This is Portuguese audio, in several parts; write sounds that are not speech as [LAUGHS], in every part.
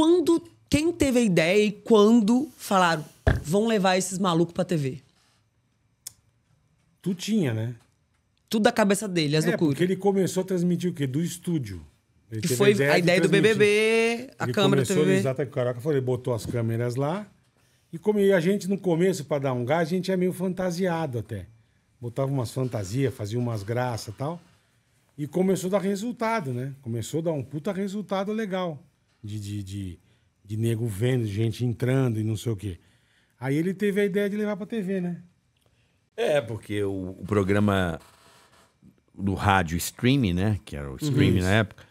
quando. Quem teve a ideia e quando falaram, vão levar esses malucos pra TV? Tu tinha, né? Tudo da cabeça dele, as é, loucuras. Porque ele começou a transmitir o quê? Do estúdio. Ele que foi a ideia, a ideia do BBB, a ele câmera começou, do BBB. Exato, caraca, falei, botou as câmeras lá. E como a gente no começo, para dar um gás, a gente é meio fantasiado até. Botava umas fantasias, fazia umas graças e tal. E começou a dar resultado, né? Começou a dar um puta resultado legal de, de, de, de nego vendo, gente entrando e não sei o quê. Aí ele teve a ideia de levar pra TV, né? É, porque o, o programa do rádio streaming, né? Que era o streaming uhum. na época.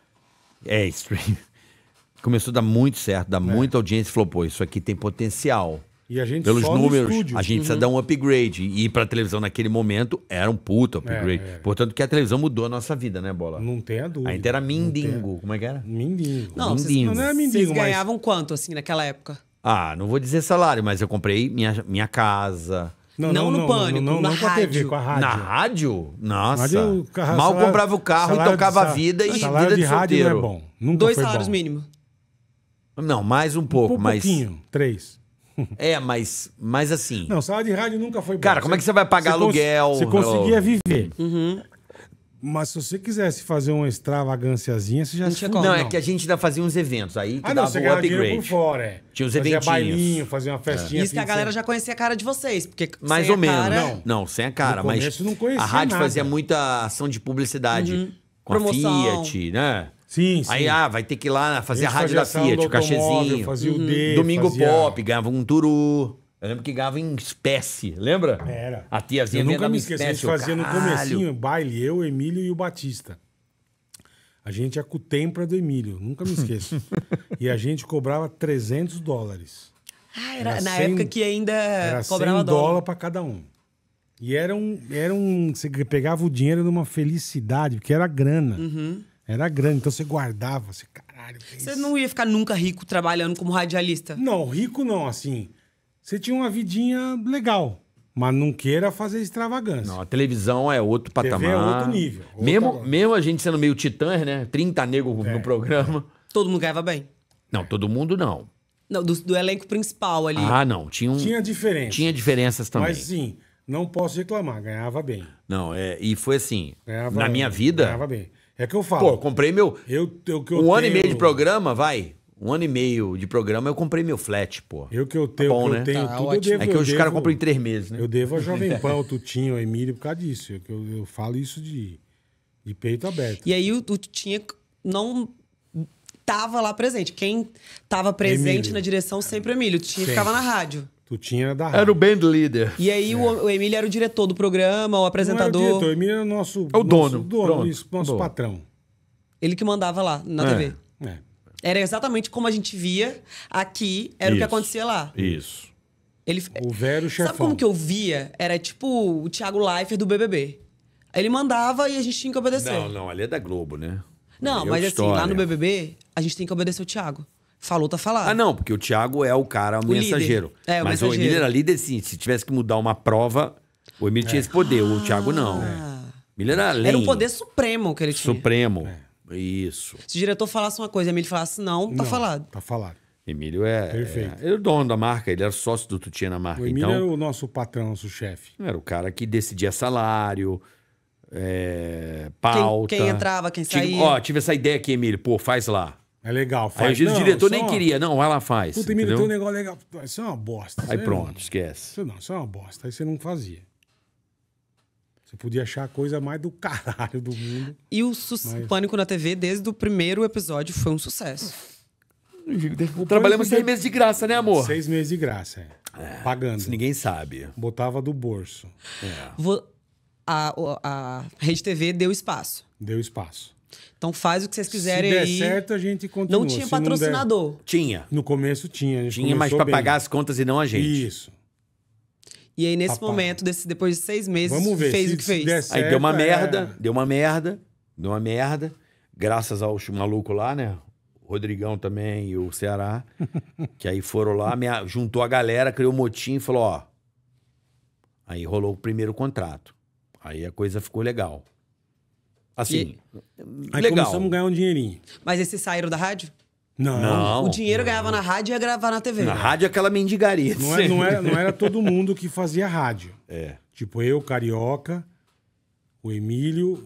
É, streaming. [LAUGHS] Começou a dar muito certo, dar é. muita audiência e falou, pô, isso aqui tem potencial. E a gente pelos números, a gente uhum. precisa dar um upgrade. E ir pra televisão naquele momento era um puto é, upgrade. É, é. Portanto, que a televisão mudou a nossa vida, né, Bola? Não tem a dúvida. A gente era mindingo. Como é que era? Mindingo. Não, mindingo. Vocês, não era mindingo, vocês ganhavam mas... quanto, assim, naquela época? Ah, não vou dizer salário, mas eu comprei minha, minha casa... Não, não, não, no pânico, não, não, na não rádio. TV, com a rádio. Na rádio? Nossa. Rádio, carro, Mal salário, comprava o carro e tocava de, a vida e salário vida de, de rádio solteiro. não é bom. Nunca Dois salários mínimos. Não, mais um pouco, um pouco mas... pouquinho, três. [LAUGHS] É, mas, mas assim. Não, sala de rádio nunca foi boa. Cara, como é que você vai pagar você aluguel? Você conseguia viver. Uhum. Mas se você quisesse fazer uma extravagânciazinha, você já não tinha como. Não, é que a gente ainda fazia uns eventos aí, que ah, não, você o upgrade. Por fora, é. Tinha uns eventos eventinhos. Fazia bailinho, fazia uma é. festinha. É. Isso que a assim, galera já conhecia a cara de vocês, porque Mais ou menos. Cara... Não. não, sem a cara, no mas não conhecia a rádio nada. fazia muita ação de publicidade. Uhum. Com Promoção. a Fiat, né? Sim, sim. Aí, ah, vai ter que ir lá fazer a, rádio da Fiat, o cachezinho. Fazia o D, Domingo fazia... Pop, ganhava um turu. Eu lembro que ganhava em espécie, lembra? Era. A tiazinha eu nunca me esqueci, espécie, a gente fazia no comecinho, baile, eu, Emílio e o Batista. A gente é com o tempra do Emílio, nunca me esqueço. [LAUGHS] e a gente cobrava 300 dólares. Ah, era, era na época que ainda era cobrava 100 dólar para cada um. E era um, era um... Você pegava o dinheiro numa felicidade, porque era grana. Uhum. Era grande, então você guardava, você, caralho. É você não ia ficar nunca rico trabalhando como radialista? Não, rico não, assim. Você tinha uma vidinha legal, mas não queira fazer extravagância. Não, a televisão é outro TV é patamar. é outro nível. Outro mesmo, mesmo a gente sendo meio titã, né? 30 negros é. no programa. Todo mundo ganhava bem? Não, todo mundo não. Não, do, do, elenco principal ali. Ah, não. Tinha, um, tinha diferença. Tinha diferenças também. Mas sim, não posso reclamar, ganhava bem. Não, é, e foi assim, ganhava na bem, minha vida... Ganhava bem. É que eu falo. Pô, comprei meu. Eu, eu, que eu um tenho... ano e meio de programa, vai. Um ano e meio de programa, eu comprei meu flat, pô. Eu que eu tá tenho, tá bom, que né? tenho tá, tudo, ótimo. eu devo, É que hoje os caras compram em três meses, né? Eu devo a Jovem [LAUGHS] Pan, o Tutinho, a Emílio, por causa disso. Eu, eu, eu falo isso de, de peito aberto. E aí o, Tutinho não tava lá presente. Quem tava presente Emílio. na direção sempre o Emílio. O Tutinho ficava na rádio. Tu tinha da rádio. Era o band leader. E aí o, o Emílio era o diretor do programa, o apresentador. Não era o, diretor, o Emílio era o nosso, é o dono. Nosso, dono, Pronto. nosso, patrão. Ele que mandava lá na é. TV. É. Era exatamente como a gente via aqui, era Isso. o que acontecia lá. Isso. Ele... O velho chefão. Sabe como que eu via? Era tipo o Thiago Leifert do BBB. Ele mandava e a gente tinha que obedecer. Não, não, ali é da Globo, né? Não, é mas assim, lá no BBB, a gente tem que obedecer o Thiago. Falou, tá falado. Ah, não, porque o Thiago é o cara, o, mensageiro. É, o Mas mensageiro. o Emílio era líder, sim. Se tivesse que mudar uma prova, o Emílio é. tinha esse poder, o Thiago não. É. Emílio era além. Era um poder supremo que ele tinha. Supremo. É. Isso. Se o diretor falasse uma coisa e o Emílio falasse não, tá não, falado. Tá falado. Emílio é. Perfeito. É, ele é o dono da marca, ele era sócio do Tutinha na marca. O Emílio então, era o nosso patrão, nosso chefe. Era o cara que decidia salário, é, pauta. Quem, quem entrava, quem saía. ó, tive essa ideia aqui, Emílio, pô, faz lá. É legal, faz. Aí, às vezes não, o diretor nem uma... queria, não, vai lá faz. Puta, mira, tem um negócio legal. Isso é uma bosta. Aí é pronto, não... esquece. Isso não, isso é uma bosta. Aí você não fazia. Você podia achar a coisa mais do caralho do mundo. E o mas... Pânico na TV, desde o primeiro episódio, foi um sucesso. Trabalhamos seis meses de graça, né, amor? Seis meses de graça, é. é Pagando. ninguém sabe. Botava do bolso. É. Vou... A, a, a Rede TV deu espaço. Deu espaço. Então faz o que vocês quiserem Se der aí. certo, a gente continua. Não tinha Se patrocinador. Não der... Tinha. No começo tinha. tinha, mas para pagar as contas e não a gente. Isso. E aí, nesse Papai. momento, desse, depois de seis meses, Vamos ver, fez o que fez. Certo, aí deu uma é. merda, é... deu uma merda, deu uma merda. Graças ao maluco lá, né? O Rodrigão também e o Ceará. [LAUGHS] que aí foram lá, juntou a galera, criou um motim e falou: ó. Aí rolou o primeiro contrato. Aí a coisa ficou legal. Assim, e... aí legal. começamos a ganhar um dinheirinho. Mas esses saíram da rádio? Não. não. O dinheiro não. ganhava na rádio e ia gravar na TV. Na rádio é aquela mendigaria. Não, é, não, era, é, [LAUGHS] não era todo mundo que fazia rádio. É. Tipo eu, Carioca, o Emílio,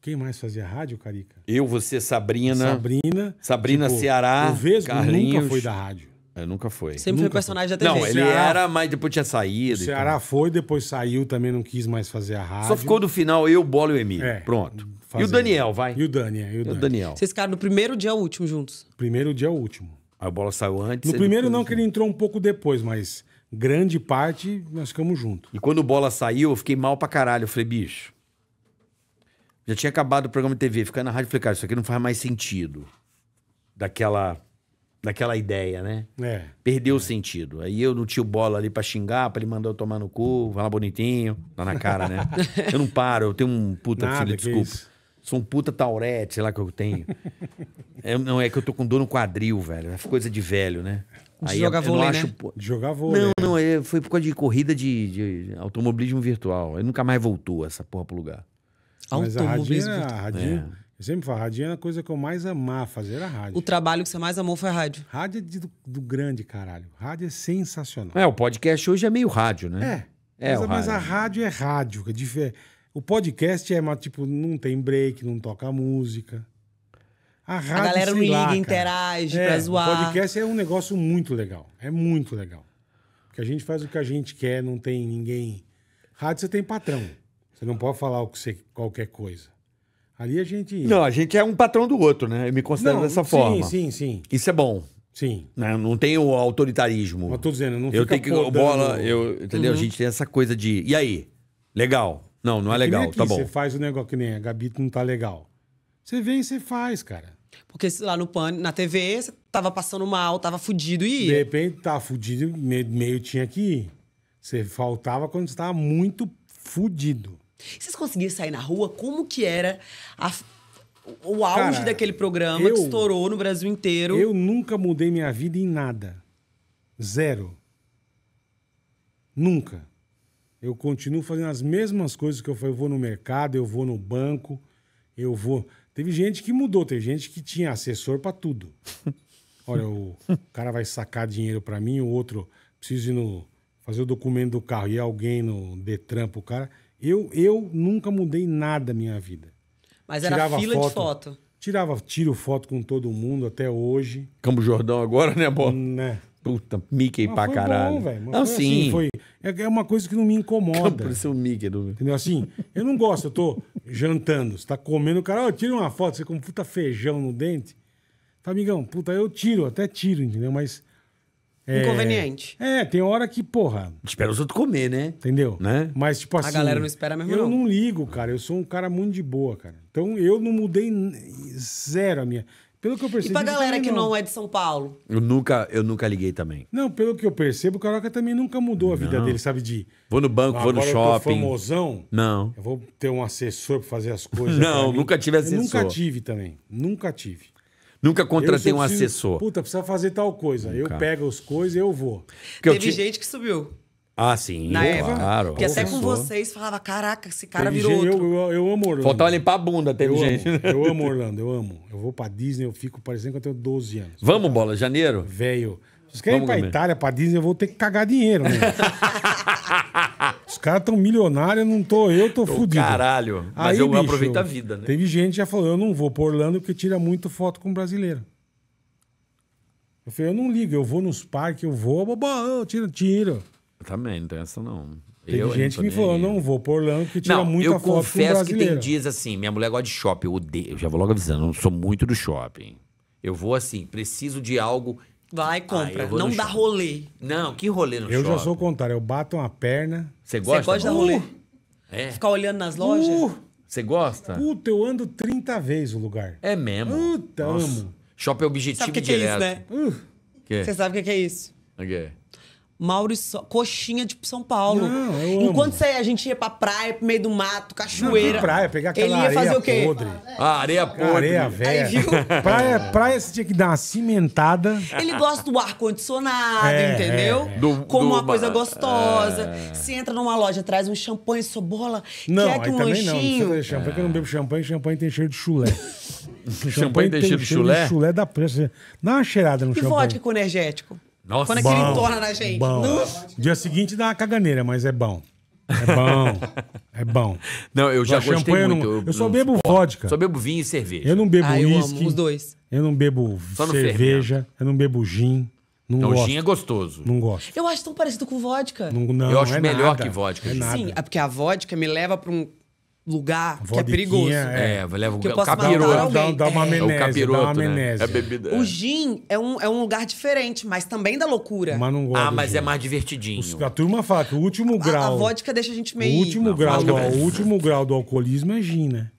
quem mais fazia rádio, Carica? Eu, você, Sabrina. Sabrina. Sabrina tipo, Ceará. O Vesgo Carlinhos. nunca foi da rádio. É, nunca foi. Sempre nunca foi personagem foi. da TV. Não, ele Ceará... era, mas depois tinha saído. O Ceará então. foi, depois saiu, também não quis mais fazer a rádio. Só ficou do final eu, Bola e o Emílio. É, Pronto. Fazendo. E o Daniel, vai. E o Daniel. E o, Daniel. Daniel. Vocês ficaram no primeiro dia ao último juntos? Primeiro dia ao último. A bola saiu antes. No primeiro não, que ele entrou um pouco depois, mas grande parte nós ficamos juntos. E quando o Bola saiu, eu fiquei mal pra caralho. Eu falei, bicho, já tinha acabado o programa de TV, ficar na rádio, falei, cara, isso aqui não faz mais sentido. Daquela daquela ideia, né? É. Perdeu é. o sentido. Aí eu não tinha bola ali pra xingar, pra ele mandar eu tomar no cu, falar bonitinho, lá na cara, né? [LAUGHS] eu não paro, eu tenho um puta Nada, filho, desculpa. Sou um puta taurete, sei lá que eu tenho. é, não, é que eu tô com dor no quadril, velho. É coisa de velho, né? Aí jogar eu, vôlei, eu não acho... Jogava né? De jogar vôlei. Não, né? não, é, foi por causa de corrida de, de automobilismo virtual. Ele nunca mais voltou essa porra pro lugar. Mas automobilismo a radinha, virtual. A radinha... É. Eu sempre falo, rádio era é a coisa que eu mais amava fazer, era a rádio. O trabalho que você mais amou foi a rádio. Rádio é do, do, grande caralho. Rádio é sensacional. É, o podcast hoje é meio rádio, né? É. é mas, mas a rádio é rádio. Que é diferente. O podcast é, mas, tipo, não tem break, não toca música. A, rádio, a galera não liga, lá, interage é, pra zoar. O podcast é um negócio muito legal. É muito legal. Porque a gente faz o que a gente quer, não tem ninguém. Rádio você tem patrão. Você não pode falar o que você, qualquer coisa. Ali a gente. Não, a gente é um patrão do outro, né? Eu me considero não, dessa sim, forma. Sim, sim, sim. Isso é bom. Sim. Né? Não tem o autoritarismo. Mas tô dizendo, não eu tenho que podando. bola, eu, entendeu? Uhum. A gente tem essa coisa de, e aí? Legal. Não, não é, é legal, aqui, tá bom. Você faz o negócio que nem a Gabi não tá legal. Você vem e você faz, cara. Porque lá no PAN, na TV, você tava passando mal, tava fudido e De repente, tá fudido, meio, meio tinha que ir. Você faltava quando você tava muito fudido. Vocês conseguiam sair na rua? Como que era a, o auge Cara, daquele programa eu, que estourou no Brasil inteiro? Eu nunca mudei minha vida em nada. Zero. Nunca. Eu continuo fazendo as mesmas coisas que eu falei. Eu vou no mercado, eu vou no banco, eu vou. Teve gente que mudou, teve gente que tinha assessor para tudo. [LAUGHS] Olha, o cara vai sacar dinheiro para mim, o outro precisa ir no, fazer o documento do carro e alguém no Detran pro cara. Eu, eu nunca mudei nada na minha vida. Mas era tirava fila foto, de foto. Tirava, tiro foto com todo mundo até hoje. Campo Jordão agora, né, Bola? Né. Puta, Mickey mas pra foi caralho. Bom, mas não, foi assim, sim. Assim, foi, é, é, uma coisa que não me incomoda. Por isso o Mickey, do... Entendeu? Assim, eu não gosto, eu tô jantando, você tá comendo, o cara, oh, tira uma foto, você com puta feijão no dente. Tá, amigão, puta, eu tiro, até tiro, entendeu? Mas é, Inconveniente. É, tem hora que, porra. Espera os outros comer, né? Entendeu? Né? Mas, tipo assim. A galera não espera mesmo. Eu não. não ligo, cara. Eu sou um cara muito de boa, cara. Então eu não mudei zero a minha. Pelo que eu percebo. E pra galera que não. não. é de São Paulo? Eu nunca, eu nunca liguei também. Não, pelo que eu percebo, o Caroca também nunca mudou a vida dele, sabe? De. Vou no banco, ah, vou no shopping. Eu famosão. Não. Eu vou ter um assessor pra fazer as coisas. [LAUGHS] não, nunca tive assessor. Eu nunca tive também. Nunca tive. Nunca contratei um preciso, assessor. Puta, precisa fazer tal coisa. Nunca. Eu pego as coisas e eu vou. Porque Teve eu te... gente que subiu. Ah, sim, Na época, claro. Que até com vocês falava, caraca, esse cara teve virou gente, outro. Eu, eu, eu, amo Orlando. Faltava limpar a bunda, teve eu gente. Amo, eu amo [LAUGHS] Orlando, eu amo. Eu vou pra Disney, eu fico parecendo que eu tenho 12 anos. Vamos, Bola, janeiro? Velho. Se vocês querem ir pra comer. Itália, pra Disney, eu vou ter que cagar dinheiro, né? [LAUGHS] Os caras tão milionários, não tô eu, tô, tô fudido. Caralho. Mas Aí, eu bicho, aproveito a vida, né? Teve gente que já falou, eu não vou por Orlando porque tira muito foto com brasileiro. Eu falei, eu não ligo, eu vou nos parques, eu vou, babá, tiro, tiro. Eu também, não tem essa não. Teve eu, gente que me falou, não vou por Orlando que tira muito muita foto com brasileiro. eu confesso que tem dias assim, minha mulher gosta de shopping, eu odeio, eu já vou logo avisando, eu não sou muito do shopping. Eu vou assim, preciso de algo Vai, ah, compra. Ah, não dá shopping. rolê. Não, que rolê no eu shopping? Eu já sou o contrário. Eu bato uma perna. Você gosta? Você gosta de rolê? Uh, é. Ficar olhando nas lojas? Uh! Você uh, gosta? Puta, eu ando 30 vezes o lugar. É mesmo? Puta, Nossa. amo. Shopping é objetivo Sabe que Que é isso, né? Uh. Você sabe o que, que é isso? O okay. quê? Maurício, coxinha de São Paulo. Não, Enquanto você, a gente ia pra praia, pro meio do mato, cachoeira. Não, praia, pegar aquela ele ia areia fazer o quê? podre. A ah, areia podre. Areia velha. Aí, viu? praia, praia, você tinha que dar uma cimentada. Ele gosta do ar-condicionado, é, entendeu? É, é. Do, Como do, uma coisa gostosa. É. Se entra numa loja, traz um champanhe, sobola, não, quer que um também lanchinho. Não, não champanhe, que eu não bebo champanhe, champanhe tem cheiro de chulé. [LAUGHS] champanhe, tem, cheiro de chulé? chulé da preço. Dá uma cheirada no e champanhe. E vodka com energético? Nossa, Quando é ele entorna na gente. Bom. Dia seguinte dá uma caganeira, mas é bom. É bom. [LAUGHS] é bom. Não, eu já Agora, gostei muito. eu, não, eu só bebo vodka. Só bebo vinho e cerveja. Eu não bebo ah, Eu amo os dois. Eu não bebo cerveja. Eu não bebo gin. Não então, gosto. gin é gostoso. Não gosto. Eu acho tão parecido com vodka. Não, não, eu acho é melhor nada. que vodka. É Sim, é porque a vodka me leva para um lugar Vodiquinha, que é perigoso. É, é leva é um o Dá, dá, uma amnésia, é. o capiroto, dá uma né? amnésia. Né? É bebida. O é. gin é um, é um lugar diferente, mas também da loucura. Mas não gosto Ah, mas gin. é mais divertidinho. a turma fala que o último grau... A, a vodka deixa a gente meio... O último, não, grau, do, é o último grau do alcoolismo é gin, né?